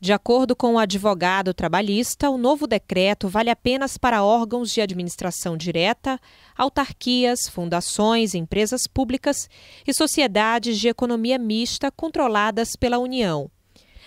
De acordo com o advogado trabalhista, o novo decreto vale apenas para órgãos de administração direta, autarquias, fundações, empresas públicas e sociedades de economia mista controladas pela União.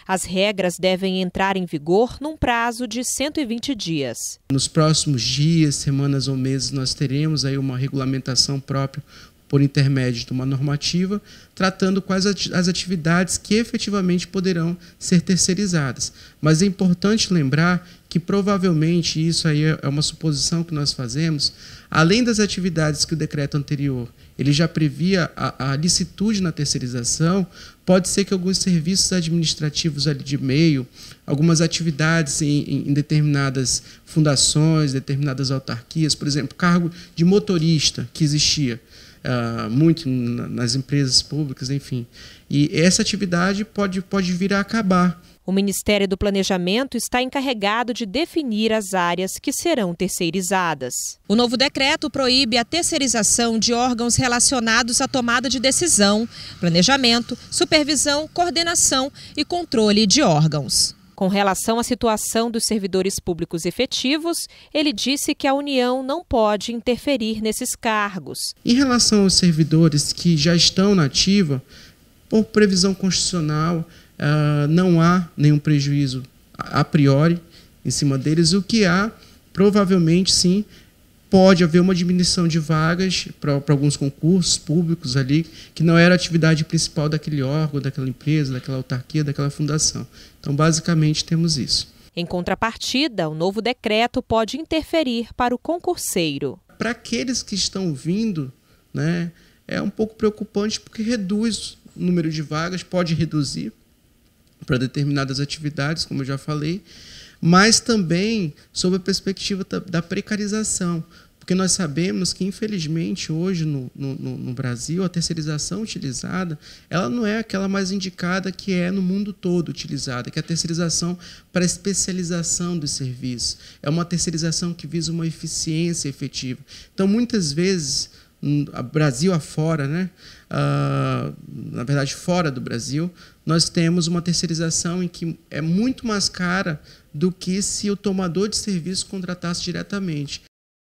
As regras devem entrar em vigor num prazo de 120 dias. Nos próximos dias, semanas ou meses, nós teremos aí uma regulamentação própria por intermédio de uma normativa, tratando quais as atividades que efetivamente poderão ser terceirizadas. Mas é importante lembrar que provavelmente isso aí é uma suposição que nós fazemos, além das atividades que o decreto anterior ele já previa a, a licitude na terceirização, pode ser que alguns serviços administrativos ali de meio, algumas atividades em, em determinadas fundações, determinadas autarquias, por exemplo, cargo de motorista que existia uh, muito nas empresas públicas, enfim. E essa atividade pode, pode vir a acabar. O Ministério do Planejamento está encarregado de definir as áreas que serão terceirizadas. O novo decreto proíbe a terceirização de órgãos relacionados à tomada de decisão, planejamento, supervisão, coordenação e controle de órgãos. Com relação à situação dos servidores públicos efetivos, ele disse que a União não pode interferir nesses cargos. Em relação aos servidores que já estão na ativa, por previsão constitucional, ah, não há nenhum prejuízo a priori em cima deles. O que há, provavelmente, sim, pode haver uma diminuição de vagas para alguns concursos públicos ali, que não era a atividade principal daquele órgão, daquela empresa, daquela autarquia, daquela fundação. Então, basicamente, temos isso. Em contrapartida, o novo decreto pode interferir para o concurseiro. Para aqueles que estão vindo, né, é um pouco preocupante porque reduz o número de vagas, pode reduzir, para determinadas atividades, como eu já falei, mas também sob a perspectiva da precarização, porque nós sabemos que, infelizmente, hoje no, no, no, Brasil, a terceirização utilizada ela não é aquela mais indicada que é no mundo todo utilizada, que é a terceirização para especialização dos serviços. É uma terceirização que visa uma eficiência efetiva. Então, muitas vezes, Brasil afora, né, ah, na verdade fora do Brasil, nós temos uma terceirização em que é muito mais cara do que se o tomador de serviço contratasse diretamente.